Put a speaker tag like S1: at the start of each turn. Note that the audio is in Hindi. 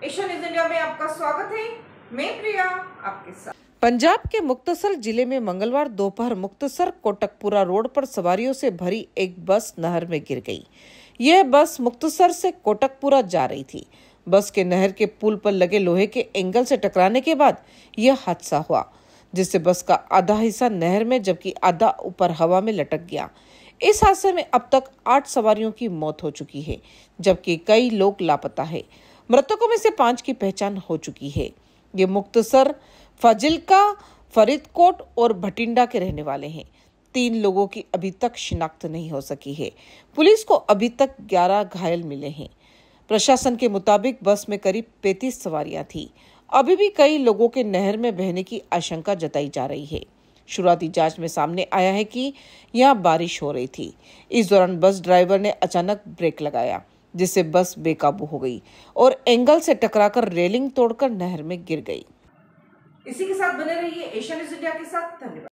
S1: आपका स्वागत है
S2: पंजाब के मुक्तसर जिले में मंगलवार दोपहर मुक्तसर कोटकपुरा रोड पर सवारियों से भरी एक बस नहर में गिर गई यह बस मुक्तसर से कोटकपुरा जा रही थी बस के नहर के पुल पर लगे लोहे के एंगल से टकराने के बाद यह हादसा हुआ जिससे बस का आधा हिस्सा नहर में जबकि आधा ऊपर हवा में लटक गया इस हादसे में अब तक आठ सवारियों की मौत हो चुकी है जबकि कई लोग लापता है मृतकों में से पांच की पहचान हो चुकी है ये मुख्तसर फजिलका फरीदकोट और भटिंडा के रहने वाले हैं तीन लोगों की अभी तक शिनाख्त नहीं हो सकी है पुलिस को अभी तक 11 घायल मिले हैं प्रशासन के मुताबिक बस में करीब 35 सवारियां थी अभी भी कई लोगों के नहर में बहने की आशंका जताई जा रही है शुरुआती जांच में सामने आया है कि यहाँ बारिश हो रही थी इस दौरान बस ड्राइवर ने अचानक ब्रेक लगाया जिससे बस बेकाबू हो गई और एंगल से टकराकर रेलिंग तोड़कर नहर
S3: में गिर गई इसी के साथ बने रहिए एशिया न्यूज इंडिया के साथ धन्यवाद